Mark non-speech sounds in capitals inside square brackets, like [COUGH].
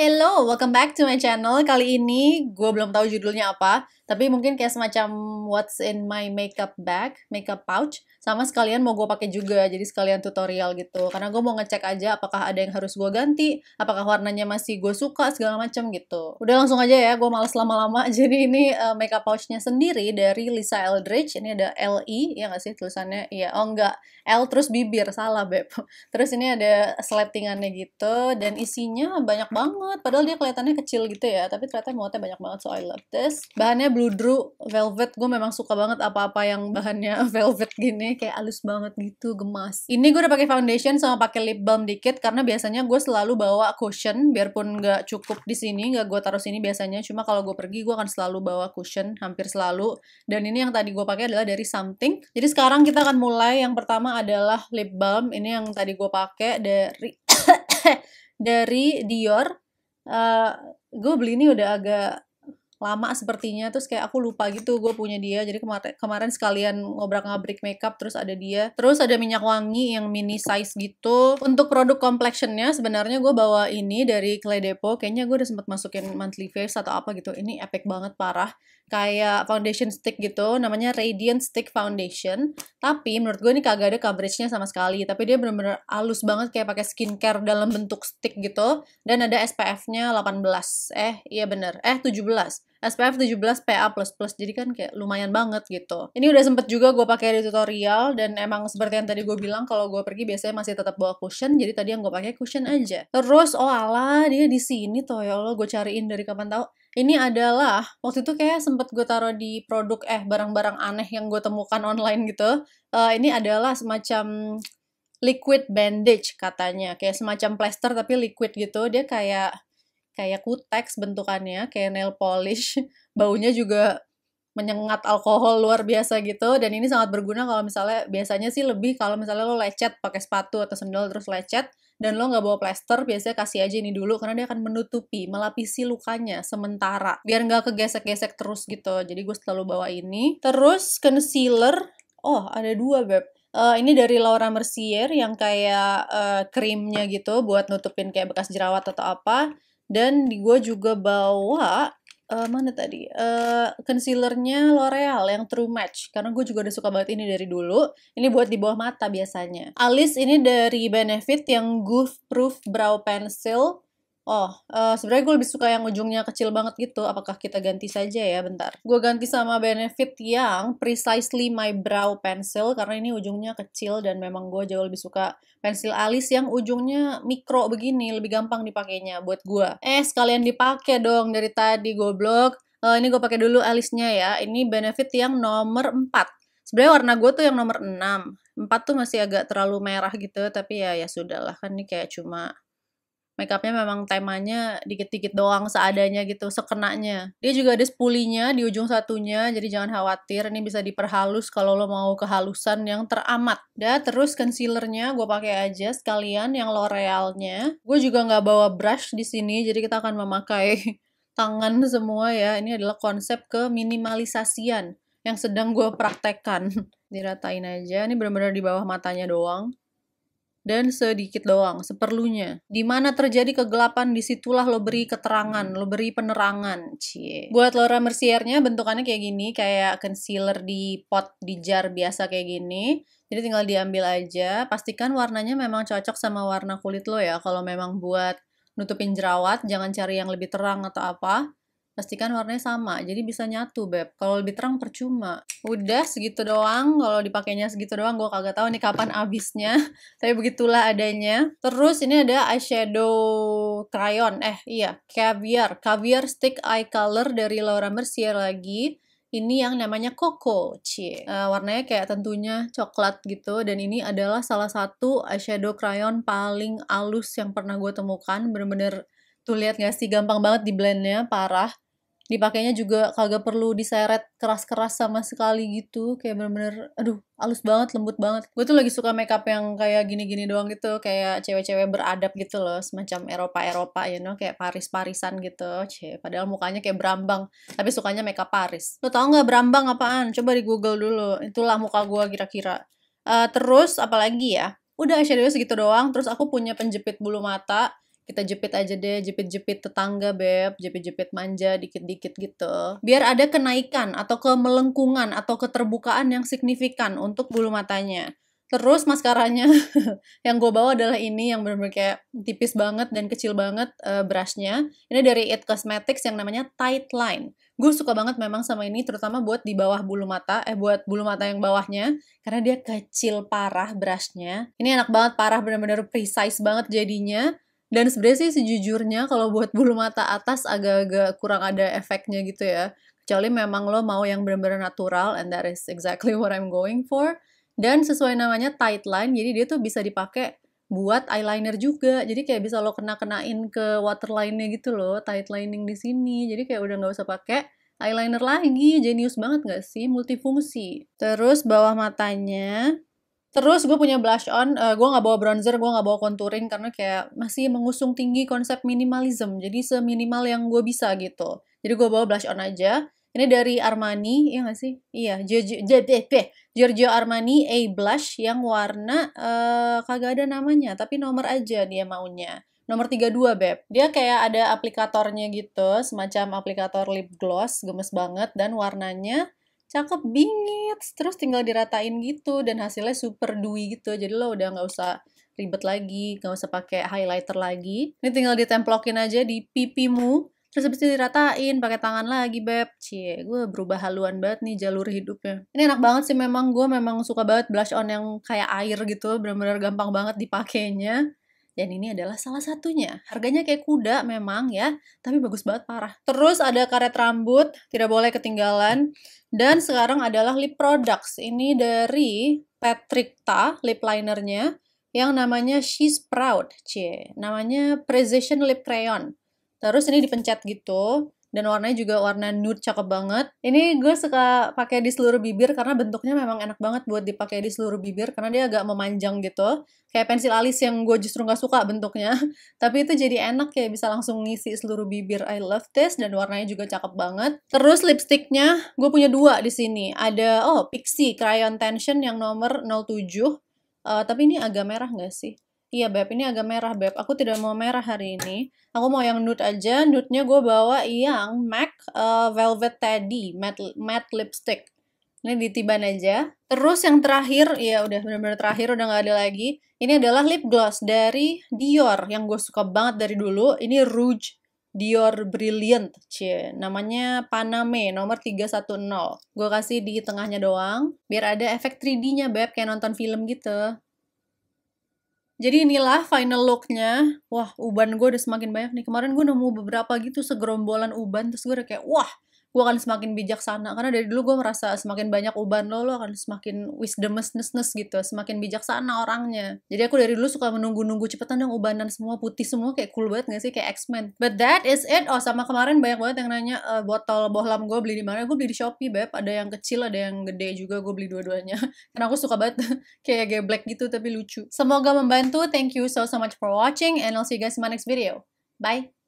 Hello, welcome back to my channel. Kali ini gue belum tahu judulnya apa, tapi mungkin kayak semacam What's in my makeup bag, makeup pouch. Sama sekalian mau gue pakai juga, jadi sekalian tutorial gitu. Karena gue mau ngecek aja apakah ada yang harus gue ganti, apakah warnanya masih gue suka, segala macam gitu. Udah langsung aja ya, gue males lama-lama. [LAUGHS] Jadi ini uh, makeup pouchnya sendiri dari Lisa Eldridge. Ini ada L I, e, ya nggak sih tulisannya? Iya, oh nggak, L terus bibir, salah Beb. [LAUGHS] Terus ini ada seletingannya gitu, dan isinya banyak banget banget padahal dia kelihatannya kecil gitu ya tapi ternyata muatnya banyak banget so I love this bahannya blue drew velvet gue memang suka banget apa-apa yang bahannya [LAUGHS] velvet gini kayak halus banget gitu gemas ini gue udah pakai foundation sama pakai lip balm dikit karena biasanya gue selalu bawa cushion biarpun nggak cukup di sini nggak gue taruh sini biasanya cuma kalau gue pergi gue akan selalu bawa cushion hampir selalu dan ini yang tadi gue pakai adalah dari something jadi sekarang kita akan mulai yang pertama adalah lip balm ini yang tadi gue pakai dari [COUGHS] [COUGHS] dari Dior uh, eh, gue beli ini udah agak lama sepertinya terus kayak aku lupa gitu gue punya dia jadi kemarin kemarin sekalian ngobrak ngabrik makeup terus ada dia terus ada minyak wangi yang mini size gitu untuk produk complexionnya sebenarnya gue bawa ini dari Clay Depot kayaknya gue udah sempet masukin monthly face atau apa gitu ini epic banget parah kayak foundation stick gitu namanya Radiant Stick Foundation tapi menurut gue ini kagak ada coveragenya sama sekali tapi dia bener-bener halus banget kayak pakai skincare dalam bentuk stick gitu dan ada SPF-nya 18 eh iya bener eh 17 SPF 17 PA++. Jadi kan kayak lumayan banget gitu. Ini udah sempet juga gue pakai di tutorial dan emang seperti yang tadi gue bilang kalau gue pergi biasanya masih tetap bawa cushion. Jadi tadi yang gue pakai cushion aja. Terus oh ala dia di sini toh ya Allah gue cariin dari kapan tau. Ini adalah waktu itu kayak sempet gue taruh di produk eh barang-barang aneh yang gue temukan online gitu. Uh, ini adalah semacam liquid bandage katanya kayak semacam plester tapi liquid gitu dia kayak kayak kutex bentukannya, kayak nail polish. [LAUGHS] Baunya juga menyengat alkohol luar biasa gitu dan ini sangat berguna kalau misalnya biasanya sih lebih kalau misalnya lo lecet pakai sepatu atau sendal terus lecet dan lo nggak bawa plester biasanya kasih aja ini dulu karena dia akan menutupi melapisi lukanya sementara biar nggak kegesek-gesek terus gitu jadi gue selalu bawa ini terus concealer oh ada dua beb Uh, ini dari Laura Mercier yang kayak uh, krimnya gitu buat nutupin kayak bekas jerawat atau apa dan di gue juga bawa uh, mana tadi uh, concealernya L'Oreal yang True Match karena gue juga udah suka banget ini dari dulu ini buat di bawah mata biasanya alis ini dari Benefit yang Goof Proof Brow Pencil Oh, uh, sebenarnya gue lebih suka yang ujungnya kecil banget gitu. Apakah kita ganti saja ya? Bentar. Gue ganti sama Benefit yang Precisely My Brow Pencil karena ini ujungnya kecil dan memang gue jauh lebih suka pensil alis yang ujungnya mikro begini, lebih gampang dipakainya buat gue. Eh, sekalian dipakai dong dari tadi goblok. Uh, ini gue pakai dulu alisnya ya. Ini Benefit yang nomor 4. Sebenarnya warna gue tuh yang nomor 6. 4 tuh masih agak terlalu merah gitu, tapi ya ya sudahlah kan ini kayak cuma Makeupnya memang temanya dikit-dikit doang seadanya gitu sekenanya dia juga ada spulinya di ujung satunya jadi jangan khawatir ini bisa diperhalus kalau lo mau kehalusan yang teramat Dan terus concealernya gue pakai aja sekalian yang L'Orealnya gue juga nggak bawa brush di sini jadi kita akan memakai [LAUGHS] tangan semua ya ini adalah konsep ke minimalisasian yang sedang gue praktekkan [LAUGHS] diratain aja ini benar-benar di bawah matanya doang dan sedikit doang, seperlunya. Di mana terjadi kegelapan, disitulah lo beri keterangan, lo beri penerangan. Cie. Buat Laura Merciernya bentukannya kayak gini, kayak concealer di pot, di jar biasa kayak gini. Jadi tinggal diambil aja, pastikan warnanya memang cocok sama warna kulit lo ya. Kalau memang buat nutupin jerawat, jangan cari yang lebih terang atau apa. Pastikan warnanya sama, jadi bisa nyatu, Beb. Kalau lebih terang percuma. Udah segitu doang, kalau dipakainya segitu doang gue kagak tahu nih kapan abisnya [LAUGHS] Tapi begitulah adanya. Terus ini ada eyeshadow crayon, eh iya, caviar. Caviar stick eye color dari Laura Mercier lagi. Ini yang namanya Coco, cie. Uh, warnanya kayak tentunya coklat gitu, dan ini adalah salah satu eyeshadow crayon paling halus yang pernah gue temukan. Bener-bener Tuh lihat gak sih gampang banget di blendnya, parah. Dipakainya juga kagak perlu diseret keras-keras sama sekali gitu. Kayak bener-bener, aduh, halus banget, lembut banget. Gue tuh lagi suka makeup yang kayak gini-gini doang gitu. Kayak cewek-cewek beradab gitu loh. Semacam Eropa-Eropa, you know. Kayak Paris-Parisan gitu. Cie, padahal mukanya kayak berambang. Tapi sukanya makeup Paris. Lo tau gak berambang apaan? Coba di Google dulu. Itulah muka gue kira-kira. Uh, terus, apalagi ya? udah eyeshadow segitu doang terus aku punya penjepit bulu mata kita jepit aja deh, jepit-jepit tetangga beb, jepit-jepit manja dikit-dikit gitu. Biar ada kenaikan atau kemelengkungan atau keterbukaan yang signifikan untuk bulu matanya. Terus maskaranya [LAUGHS] yang gue bawa adalah ini yang bener-bener kayak tipis banget dan kecil banget uh, brushnya. Ini dari It Cosmetics yang namanya Tight Line. Gue suka banget memang sama ini terutama buat di bawah bulu mata, eh buat bulu mata yang bawahnya. Karena dia kecil parah brushnya. Ini enak banget parah bener-bener precise banget jadinya dan sebenarnya sih sejujurnya kalau buat bulu mata atas agak-agak kurang ada efeknya gitu ya kecuali memang lo mau yang benar-benar natural and that is exactly [LAUGHS] what I'm going for dan sesuai namanya tight line jadi dia tuh bisa dipakai buat eyeliner juga jadi kayak bisa lo kena-kenain ke waterline-nya gitu loh tight lining di sini jadi kayak udah nggak usah pakai eyeliner lagi jenius banget gak sih multifungsi terus bawah matanya Terus gue punya blush on, uh, gue gak bawa bronzer, gue gak bawa contouring karena kayak masih mengusung tinggi konsep minimalism. Jadi seminimal yang gue bisa gitu. Jadi gue bawa blush on aja. Ini dari Armani, ya nggak sih? Iya, Giorgio Armani A Blush yang warna uh, kagak ada namanya, tapi nomor aja dia maunya. Nomor 32, Beb. Dia kayak ada aplikatornya gitu, semacam aplikator lip gloss, gemes banget, dan warnanya cakep bingit terus tinggal diratain gitu dan hasilnya super dewy gitu jadi lo udah nggak usah ribet lagi nggak usah pakai highlighter lagi ini tinggal ditemplokin aja di pipimu terus habis itu diratain pakai tangan lagi beb cie gue berubah haluan banget nih jalur hidupnya ini enak banget sih memang gue memang suka banget blush on yang kayak air gitu benar-benar gampang banget dipakainya dan ini adalah salah satunya. Harganya kayak kuda memang ya, tapi bagus banget parah. Terus ada karet rambut, tidak boleh ketinggalan. Dan sekarang adalah lip products. Ini dari patrick ta lip linernya yang namanya she's proud C. Namanya Precision Lip Crayon. Terus ini dipencet gitu dan warnanya juga warna nude cakep banget. Ini gue suka pakai di seluruh bibir karena bentuknya memang enak banget buat dipakai di seluruh bibir karena dia agak memanjang gitu. Kayak pensil alis yang gue justru nggak suka bentuknya. [LAUGHS] Tapi itu jadi enak ya bisa langsung ngisi seluruh bibir. I love this dan warnanya juga cakep banget. Terus lipsticknya gue punya dua di sini. Ada oh Pixie Crayon Tension yang nomor 07. Uh, eh, tapi ini agak merah nggak sih? iya beb ini agak merah beb aku tidak mau merah hari ini aku mau yang nude aja nude-nya gue bawa yang MAC uh, Velvet Teddy matte, matte lipstick ini ditiban aja terus yang terakhir ya udah benar-benar terakhir udah nggak ada lagi ini adalah lip gloss dari Dior yang gue suka banget dari dulu ini Rouge Dior Brilliant, c namanya Paname nomor 310. Gue kasih di tengahnya doang, biar ada efek 3D-nya beb, kayak nonton film gitu. Jadi inilah final looknya. Wah, uban gue udah semakin banyak nih. Kemarin gue nemu beberapa gitu segerombolan uban. Terus gue udah kayak, wah gue akan semakin bijaksana karena dari dulu gue merasa semakin banyak uban lo lo akan semakin wisdomlessness gitu semakin bijaksana orangnya jadi aku dari dulu suka menunggu-nunggu cepetan dong ubanan semua putih semua kayak cool banget gak sih kayak X-Men but that is it oh sama kemarin banyak banget yang nanya e, botol bohlam gue beli di mana gue beli di Shopee beb ada yang kecil ada yang gede juga gue beli dua-duanya [LAUGHS] karena aku suka banget [LAUGHS] kayak black gitu tapi lucu semoga membantu thank you so so much for watching and I'll see you guys in my next video bye